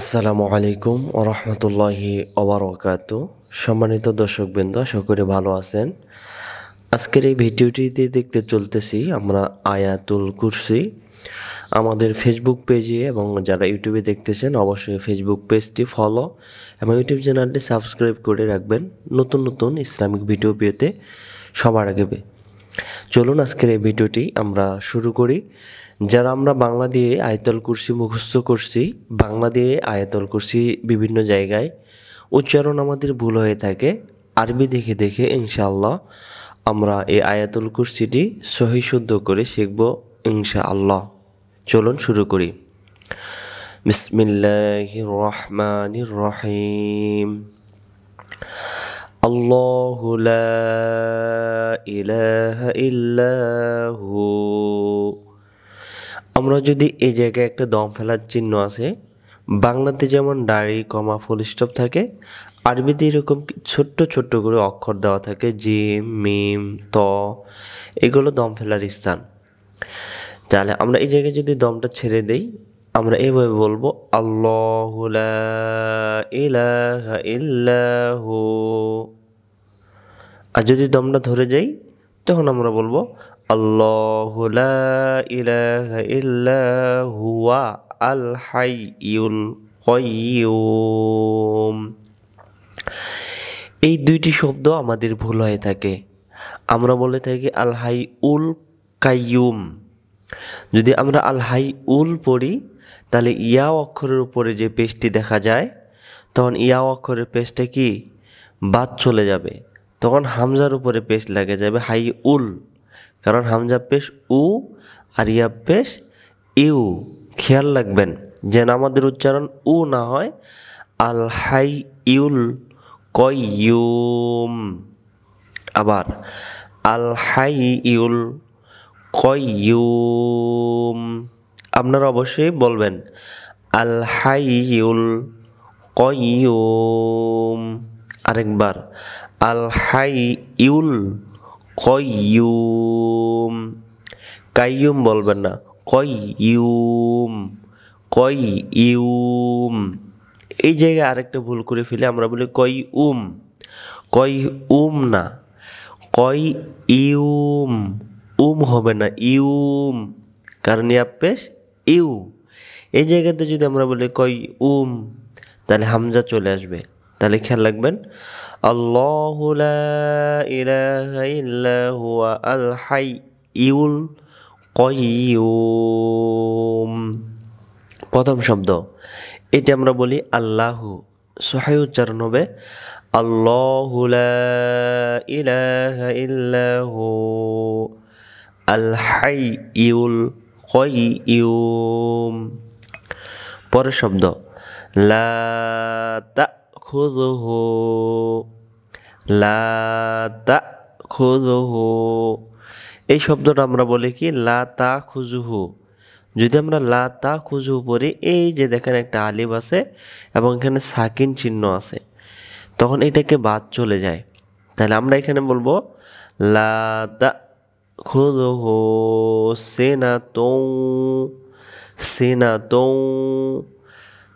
আসসালামু আলাইকুম রহমতুল্লাহি ওবরকাত সম্মানিত দর্শকবৃন্দ আশা করি ভালো আছেন আজকের এই ভিডিওটিতে দেখতে চলতেছি আমরা আয়াতুল কুরসি আমাদের ফেসবুক পেজে এবং যারা ইউটিউবে দেখতেছেন অবশ্যই ফেসবুক পেজটি ফলো এবং ইউটিউব চ্যানেলটি সাবস্ক্রাইব করে রাখবেন নতুন নতুন ইসলামিক ভিডিও পেতে সবার আগে চলুন আজকের এই ভিডিওটি আমরা শুরু করি যারা আমরা বাংলা দিয়ে আয়তল কুরসি মুখস্থ করছি বাংলা দিয়ে আয়তল কুরসি বিভিন্ন জায়গায় উচ্চারণ আমাদের ভুল হয়ে থাকে আরবি দেখে দেখে ইনশাআল্লাহ আমরা এই আয়াতুল কুরসিটি সহি শুদ্ধ করে শিখব ইনশাআল্লাহ চলুন শুরু করি বিসমিল্লাহ রহমান রহিম الله لا আমরা যদি এই জায়গায় একটা দম ফেলার চিহ্ন আছে বাংলাতে যেমন ডাড়ি কমা ফুল স্টপ থাকে আরবিতে এরকম ছোট্ট ছোট্ট করে অক্ষর দেওয়া থাকে জিম মিম ত এগুলো দম ফেলার স্থান তাহলে আমরা এই জায়গায় যদি দমটা ছেড়ে দেই আমরা এইভাবে বলবো আল্লাহ আর যদি দমটা ধরে যাই তখন আমরা বলবো الله لا إله إلا هو الحي القيوم এই দুইটি শব্দ আমাদের ভুল হয়ে থাকে আমরা বলে থাকি আলহাই উল কাইয়ুম যদি আমরা আলহাই উল পড়ি তাহলে ইয়া অক্ষরের উপরে যে পেজটি দেখা যায় তখন ইয়া অক্ষরের পেজটা কি বাদ চলে যাবে তখন হামজার উপরে পেজ লাগে যাবে হাই উল কারণ হামজা পেশ উ আর ইয়া পেশ ইউ খেয়াল রাখবেন যেন আমাদের উচ্চারণ উ না হয় আল হাই ইউল কয়ুম আবার আল হাই ইউল কয়ুম আপনারা অবশ্যই বলবেন আল হাই ইউল কয়ুম আরেকবার আল হাই ইউল কয়ুম কাইয়ুম বলবেন না কয়ুম কয়ুম এই জায়গায় আরেকটা ভুল করে ফেলে আমরা বলি কই উম কই উম না কয় ইউম উম হবে না ইউম কারণ ইয়াপেশ ইউ এই জায়গাতে যদি আমরা বলি কয় উম তাহলে হামজা চলে আসবে তাহলে খেয়াল রাখবেন আল হাই ইউল কয়ুম প্রথম শব্দ এটি আমরা বলি আল্লাহু সহায় উচ্চারণ হবে আল্লাহ ইলাহা আল হাই ইউল কয়ুম পরের শব্দ লা تأخذه লা তা খুজুহু এই শব্দটা আমরা বলি কি লা তা খুজুহু যদি আমরা লা তা খুজুহু পড়ি এই যে দেখেন একটা আলিফ আছে এবং এখানে সাকিন চিহ্ন আছে তখন এটাকে বাদ চলে যায় তাহলে আমরা এখানে বলবো লা তা খুজুহু সেনা তৌ সেনা তৌ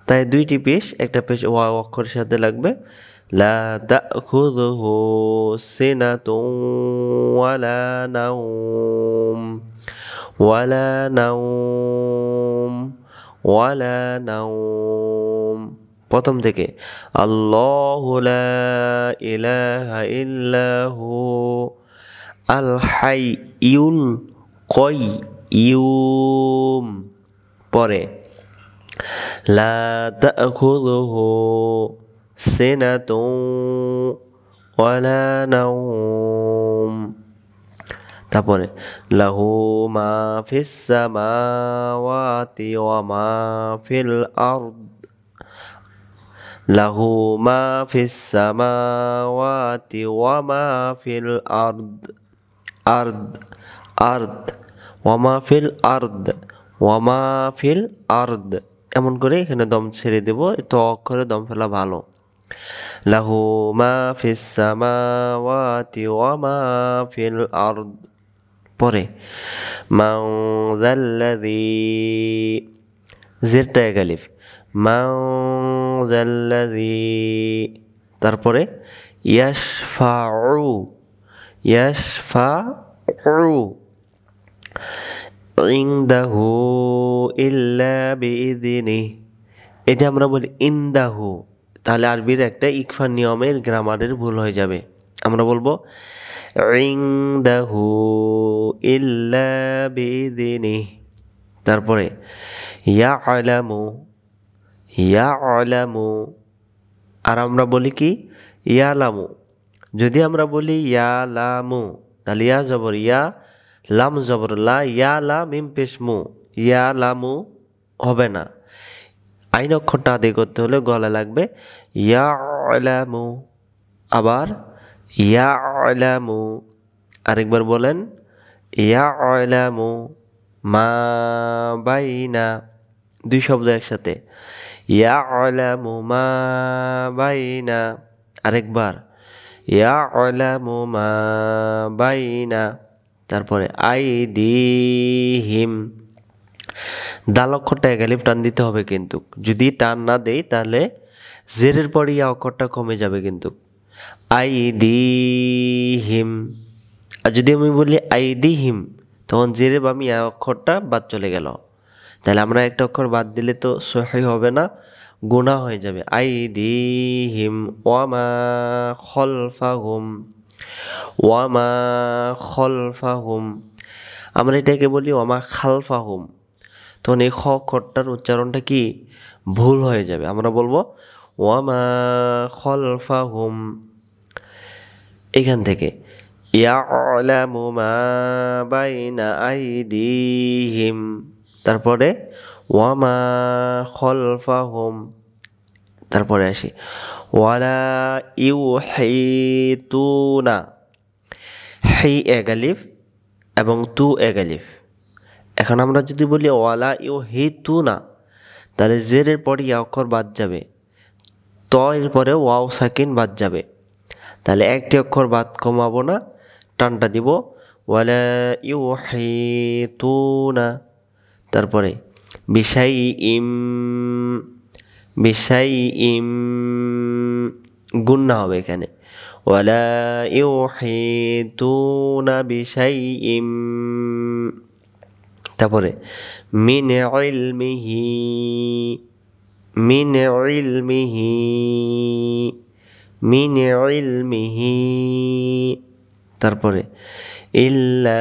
তাই দুইটি পেশ একটা পেশ ওয়া অক্ষরের সাথে লাগবে লা দা হো সেনা সিনাতুন ওয়ালা নাওম ওয়ালা নাও ওয়ালা নাওম প্রথম থেকে আল্লাহু লা ইলাহা ইল্লাহু ইউল কই কয়্যুম পরে لا تأخذه سنة ولا نوم তারপরে লাহু মা ফিস সামাওয়াতি ওয়া মা ফিল আরদ লাহু মা ফিস সামাওয়াতি ওয়া মা ফিল আরদ আরদ আরদ ওয়া মা ফিল আরদ ওয়া মা ফিল আরদ এমন করে এখানে দম ছেড়ে দেব ত অক্ষরে দম ফেলা ভালো লাহু মা ফিস মা ফিল আর পরে মাউজাল্লাদি জাল্লাযী জেরটা গালিফ মাউজাল্লাদি তারপরে ইয়াসফা ইয়াসফা ইন্দাহু ইল্লা বেদিনে এটা আমরা বলি ইন্দাহু তাহলে আরবির একটা ইকফা নিয়মের গ্রামারের ভুল হয়ে যাবে আমরা বলবো ইন্দাহু ইল্লা বেদিনে তারপরে ইয়া আলামু ইয়া আলামু আর আমরা বলি কি ইয়ালামু যদি আমরা বলি ইয়ালামু তাহলে ইয়া জবর ইয়া লাম জবর লা ইয়া লা মিম পেশ মু ইয়া লামু হবে না আইন অক্ষরটা আদায় করতে হলে গলা লাগবে ইয়া আলামু আবার ইয়া আলামু আরেকবার বলেন ইয়া আলামু মা বাইনা দুই শব্দ একসাথে ইয়া আলামু মা বাইনা আরেকবার ইয়া আলামু মা বাইনা তারপরে আই দি হিম দাল অক্ষরটা একালিপ টান দিতে হবে কিন্তু যদি টান না দেই তাহলে জেরের পরে ইয়া অক্ষরটা কমে যাবে কিন্তু আই দি হিম আর যদি আমি বলি আই দি হিম তখন জেরে বা আমি ইয়া অক্ষরটা বাদ চলে গেল তাহলে আমরা একটা অক্ষর বাদ দিলে তো সহি হবে না গুণা হয়ে যাবে আই দি হিম ওয়ামা খলফা হুম ওয়ামা খলফাহুম আমরা এটাকে বলি ওয়ামা খালফাহুম তখন এই খ উচ্চারণটা কি ভুল হয়ে যাবে আমরা বলবো ওয়ামা খলফাহুম এখান থেকে মা তারপরে ওয়ামা খলফাহুম তারপরে আসি ওয়ালা ইউ না হি এগালিফ এবং তু এগালিফ এখন আমরা যদি বলি ওয়ালা ইউ হি তু না তাহলে জেরের পরে অক্ষর বাদ যাবে ত এর পরে ওয়াও সাকিন বাদ যাবে তাহলে একটি অক্ষর বাদ কমাবো না টানটা দিব ওয়ালা ইউ হি তু না তারপরে বিষাই ইম বিশাই ইম গুন্না হবে এখানে ওয়ালা ইউ না বিশাই ইম তারপরে মিনে অয়েল মিহি মিনে অয়েল মিহি মিনে অয়েল মিহি তারপরে ইল্লা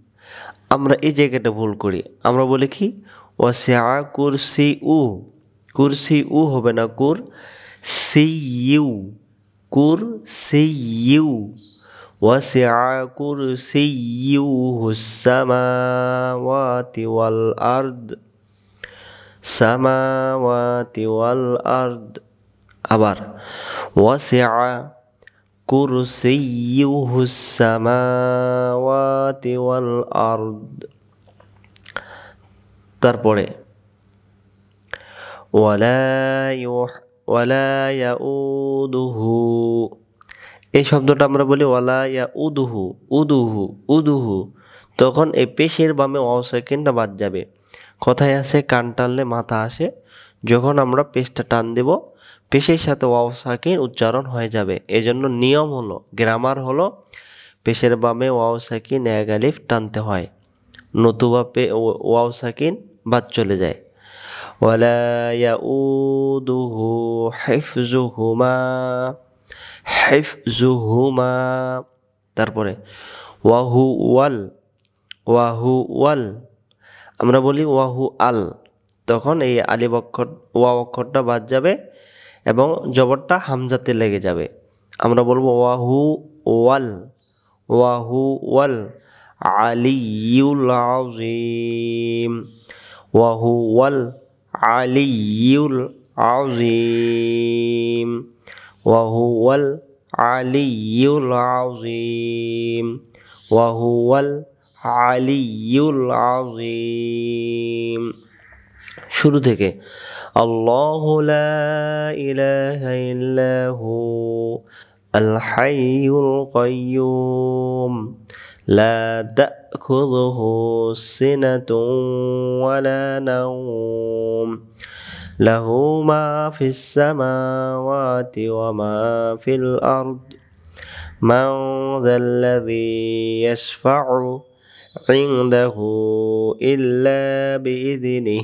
আমরা এই জায়গাটা ভুল করি আমরা বলি কি ও সে কুরসি উ কুরসি উ হবে না কুর সি ইউ কুর সি ইউ ও শ্যা কুরসি ইউ হুসামাওয়াতিওয়াল আর্দ সামাওয়াতিওয়াল আর্দ আবার ও আ كرسيه السماوات والأرض তারপরে ওয়ালা ওয়ালা উদুহু এই শব্দটা আমরা বলি ওয়ালা ইয়া উদুহু উদুহু উদুহু তখন এই পেশের বামে অ সেকেন্ডটা বাদ যাবে কথায় আছে কান টানলে মাথা আসে যখন আমরা পেশটা টান দেবো পেশের সাথে ওয়াও সাকিন উচ্চারণ হয়ে যাবে এজন্য নিয়ম হলো গ্রামার হলো পেশের বামে ওয়াও সাকিন এক আলিফ টানতে হয় নতুবা পে ওয়াও সাকিন বাদ চলে যায় তারপরে ওয়াহু ওয়াল ওয়াহু ওয়াল আমরা বলি ওয়াহু আল তখন এই আলিবক্ষর অক্ষর ওয়া অক্ষরটা বাদ যাবে এবং জবরটা হামজাতে লেগে যাবে আমরা বলবো ওয়াহু ওয়াল ওয়াহু ওয়াল আলিয়ুল আযীম ওয়াহু ওয়াল আলিয়ুল আযীম ওয়াহু ওয়াল আলিয়ুল আযীম ওয়াহু ওয়াল আলিয়ুল আযীম শুরু থেকে আল্লাহ ইলাহা ইল্লাহু আল হাইয়ুল কাইয়ুম লা তা'খুযুহু সিনাতুন ওয়ালা له ما في السماوات وما في الأرض من ذا الذي يشفع عنده إلا بإذنه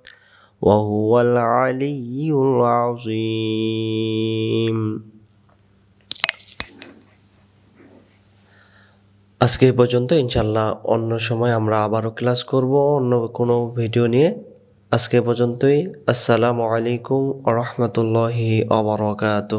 وهو العلي العظيم আজকে এই পর্যন্ত ইনশাল্লাহ অন্য সময় আমরা আবারও ক্লাস করব অন্য কোনো ভিডিও নিয়ে আজকে পর্যন্তই আসসালামু আলাইকুম রহমতুল্লাহি আবরকাত